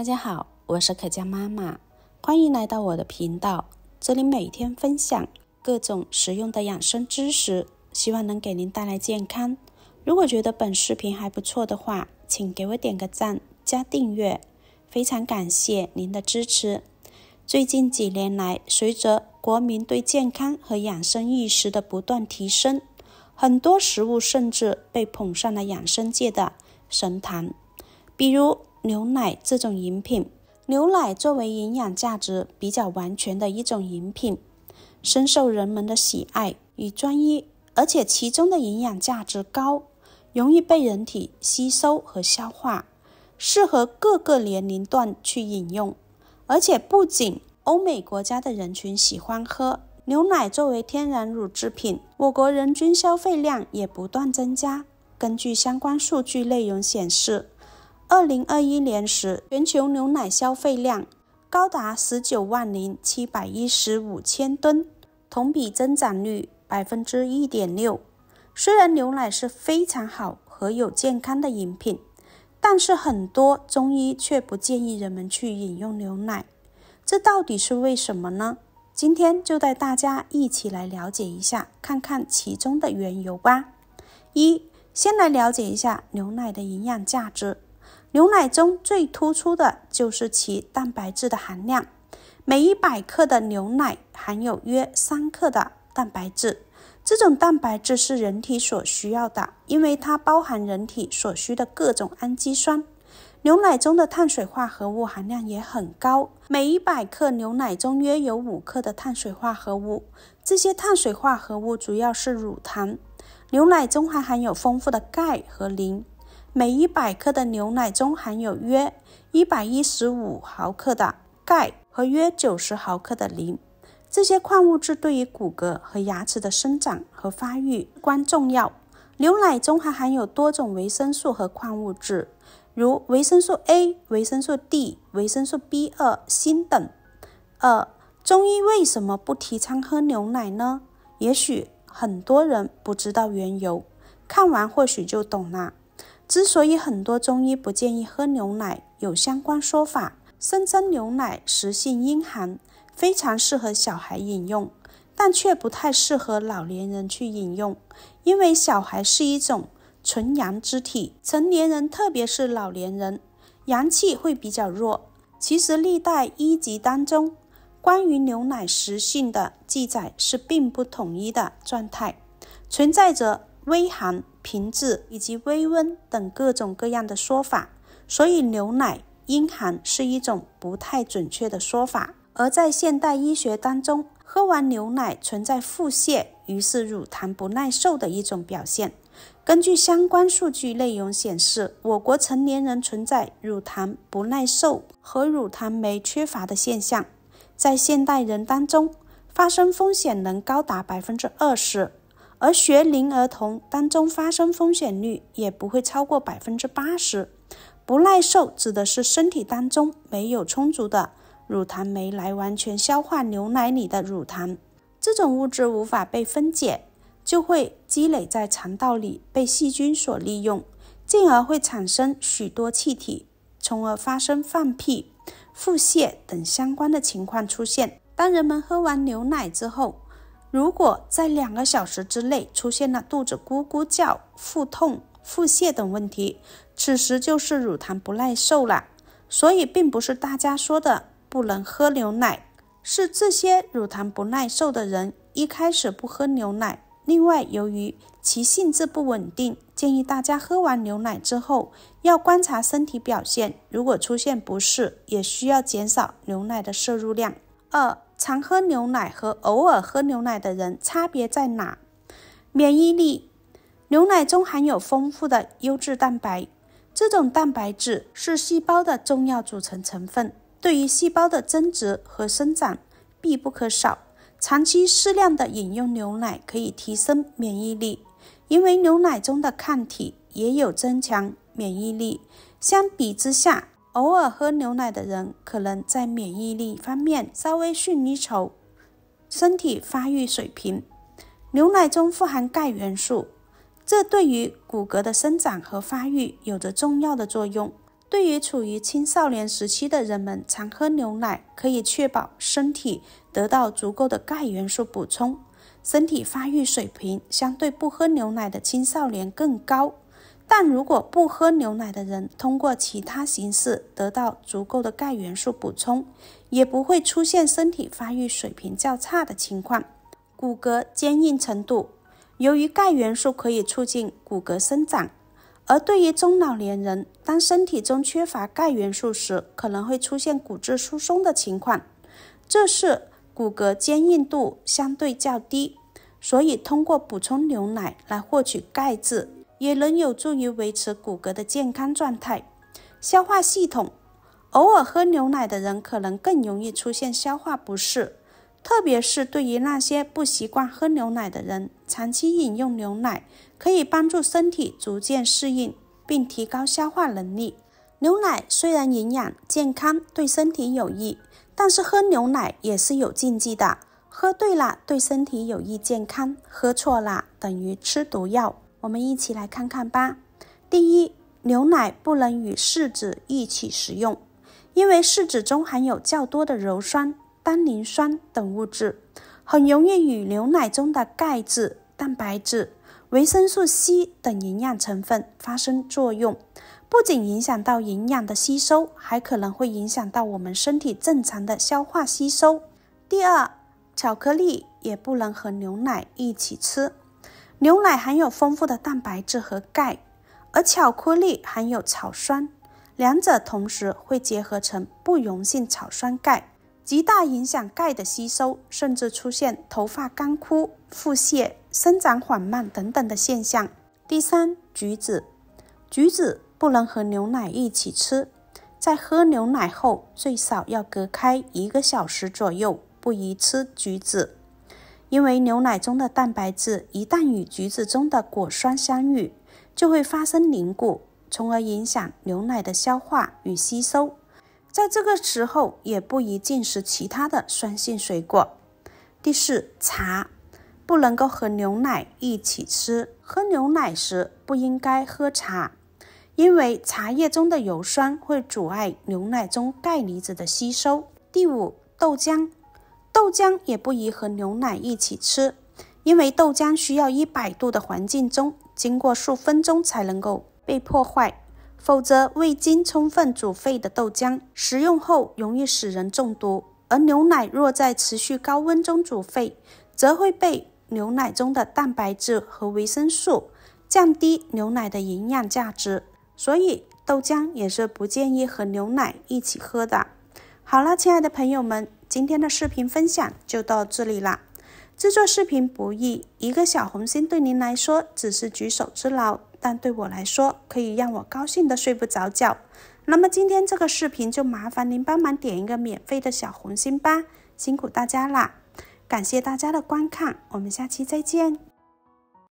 大家好，我是可嘉妈妈，欢迎来到我的频道。这里每天分享各种实用的养生知识，希望能给您带来健康。如果觉得本视频还不错的话，请给我点个赞加订阅，非常感谢您的支持。最近几年来，随着国民对健康和养生意识的不断提升，很多食物甚至被捧上了养生界的神坛，比如。牛奶这种饮品，牛奶作为营养价值比较完全的一种饮品，深受人们的喜爱与专一，而且其中的营养价值高，容易被人体吸收和消化，适合各个年龄段去饮用。而且不仅欧美国家的人群喜欢喝牛奶作为天然乳制品，我国人均消费量也不断增加。根据相关数据内容显示。二零二一年时，全球牛奶消费量高达十九万零七百一十五千吨，同比增长率百分之一点六。虽然牛奶是非常好和有健康的饮品，但是很多中医却不建议人们去饮用牛奶，这到底是为什么呢？今天就带大家一起来了解一下，看看其中的缘由吧。一，先来了解一下牛奶的营养价值。牛奶中最突出的就是其蛋白质的含量，每一百克的牛奶含有约三克的蛋白质。这种蛋白质是人体所需要的，因为它包含人体所需的各种氨基酸。牛奶中的碳水化合物含量也很高，每一百克牛奶中约有五克的碳水化合物。这些碳水化合物主要是乳糖。牛奶中还含有丰富的钙和磷。每一百克的牛奶中含有约一百一十五毫克的钙和约九十毫克的磷，这些矿物质对于骨骼和牙齿的生长和发育至关重要。牛奶中还含有多种维生素和矿物质，如维生素 A、维生素 D、维生素 B 二、锌等。二、中医为什么不提倡喝牛奶呢？也许很多人不知道缘由，看完或许就懂了。之所以很多中医不建议喝牛奶，有相关说法，声称牛奶食性阴寒，非常适合小孩饮用，但却不太适合老年人去饮用，因为小孩是一种纯阳之体，成年人特别是老年人，阳气会比较弱。其实历代医籍当中，关于牛奶食性的记载是并不统一的状态，存在着微寒。品质以及微温等各种各样的说法，所以牛奶阴寒是一种不太准确的说法。而在现代医学当中，喝完牛奶存在腹泻，于是乳糖不耐受的一种表现。根据相关数据内容显示，我国成年人存在乳糖不耐受和乳糖酶缺乏的现象，在现代人当中，发生风险能高达百分之二十。而学龄儿童当中发生风险率也不会超过百分之八十。不耐受指的是身体当中没有充足的乳糖酶来完全消化牛奶里的乳糖，这种物质无法被分解，就会积累在肠道里，被细菌所利用，进而会产生许多气体，从而发生放屁、腹泻等相关的情况出现。当人们喝完牛奶之后，如果在两个小时之内出现了肚子咕咕叫、腹痛、腹泻等问题，此时就是乳糖不耐受了。所以，并不是大家说的不能喝牛奶，是这些乳糖不耐受的人一开始不喝牛奶。另外，由于其性质不稳定，建议大家喝完牛奶之后要观察身体表现，如果出现不适，也需要减少牛奶的摄入量。二常喝牛奶和偶尔喝牛奶的人差别在哪？免疫力。牛奶中含有丰富的优质蛋白，这种蛋白质是细胞的重要组成成分，对于细胞的增殖和生长必不可少。长期适量的饮用牛奶可以提升免疫力，因为牛奶中的抗体也有增强免疫力。相比之下，偶尔喝牛奶的人，可能在免疫力方面稍微逊一筹，身体发育水平。牛奶中富含钙元素，这对于骨骼的生长和发育有着重要的作用。对于处于青少年时期的人们，常喝牛奶可以确保身体得到足够的钙元素补充，身体发育水平相对不喝牛奶的青少年更高。但如果不喝牛奶的人，通过其他形式得到足够的钙元素补充，也不会出现身体发育水平较差的情况。骨骼坚硬程度，由于钙元素可以促进骨骼生长，而对于中老年人，当身体中缺乏钙元素时，可能会出现骨质疏松的情况，这是骨骼坚硬度相对较低。所以，通过补充牛奶来获取钙质。也能有助于维持骨骼的健康状态。消化系统，偶尔喝牛奶的人可能更容易出现消化不适，特别是对于那些不习惯喝牛奶的人。长期饮用牛奶可以帮助身体逐渐适应，并提高消化能力。牛奶虽然营养健康，对身体有益，但是喝牛奶也是有禁忌的。喝对了对身体有益健康，喝错了等于吃毒药。我们一起来看看吧。第一，牛奶不能与柿子一起食用，因为柿子中含有较多的鞣酸、单宁酸等物质，很容易与牛奶中的钙质、蛋白质、维生素 C 等营养成分发生作用，不仅影响到营养的吸收，还可能会影响到我们身体正常的消化吸收。第二，巧克力也不能和牛奶一起吃。牛奶含有丰富的蛋白质和钙，而巧克力含有草酸，两者同时会结合成不溶性草酸钙，极大影响钙的吸收，甚至出现头发干枯、腹泻、生长缓慢等等的现象。第三，橘子，橘子不能和牛奶一起吃，在喝牛奶后最少要隔开一个小时左右，不宜吃橘子。因为牛奶中的蛋白质一旦与橘子中的果酸相遇，就会发生凝固，从而影响牛奶的消化与吸收。在这个时候也不宜进食其他的酸性水果。第四，茶不能够和牛奶一起吃，喝牛奶时不应该喝茶，因为茶叶中的鞣酸会阻碍牛奶中钙离子的吸收。第五，豆浆。豆浆也不宜和牛奶一起吃，因为豆浆需要一百度的环境中，经过数分钟才能够被破坏，否则未经充分煮沸的豆浆食用后容易使人中毒。而牛奶若在持续高温中煮沸，则会被牛奶中的蛋白质和维生素降低牛奶的营养价值，所以豆浆也是不建议和牛奶一起喝的。好了，亲爱的朋友们。今天的视频分享就到这里啦。制作视频不易，一个小红心对您来说只是举手之劳，但对我来说可以让我高兴的睡不着觉。那么今天这个视频就麻烦您帮忙点一个免费的小红心吧，辛苦大家啦！感谢大家的观看，我们下期再见。